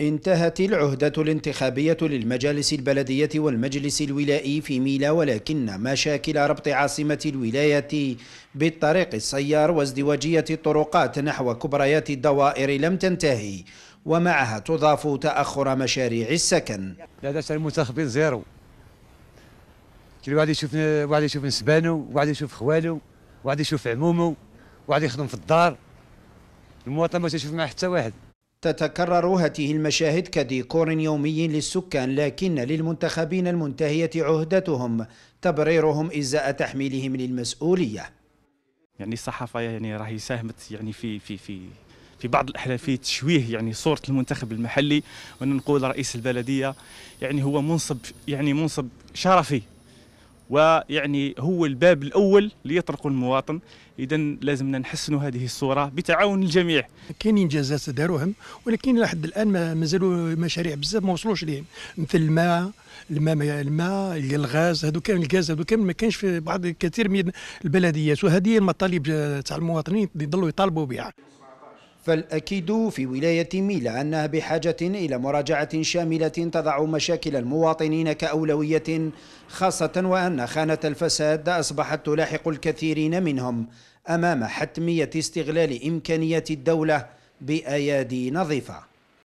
انتهت العهدة الانتخابية للمجالس البلدية والمجلس الولائي في ميلا ولكن مشاكل ربط عاصمة الولاية بالطريق السيار وازدواجية الطرقات نحو كبريات الدوائر لم تنتهي ومعها تضاف تأخر مشاريع السكن لا داس المنتخبين زيرو كل واحد يشوف واحد يشوف نسبانه واحد يشوف خوالو واحد يشوف عمومه واحد يخدم في الدار المواطن ما تيشوف مع حتى واحد تتكرر هذه المشاهد كديكور يومي للسكان لكن للمنتخبين المنتهية عهدتهم تبريرهم إزاء تحميلهم للمسؤولية يعني الصحافة يعني راهي ساهمت يعني في في في في بعض الاحيان في تشويه يعني صوره المنتخب المحلي وان نقول رئيس البلديه يعني هو منصب يعني منصب شرفي ويعني هو الباب الأول اللي المواطن إذا لازمنا نحسنوا هذه الصورة بتعاون الجميع كاين إنجازات داروهم ولكن لحد الآن ما مازالوا مشاريع بزاف ما وصلوش ليهم مثل الماء الماء الماء الغاز هذو كان الغاز هذو كان ما كانش في بعض كثير من البلديات وهذه المطالب تاع المواطنين يضلوا يطالبوا بها فالأكيد في ولاية ميلا أنها بحاجة إلى مراجعة شاملة تضع مشاكل المواطنين كأولوية خاصة وأن خانة الفساد أصبحت تلاحق الكثيرين منهم أمام حتمية استغلال إمكانيات الدولة بأيادي نظيفة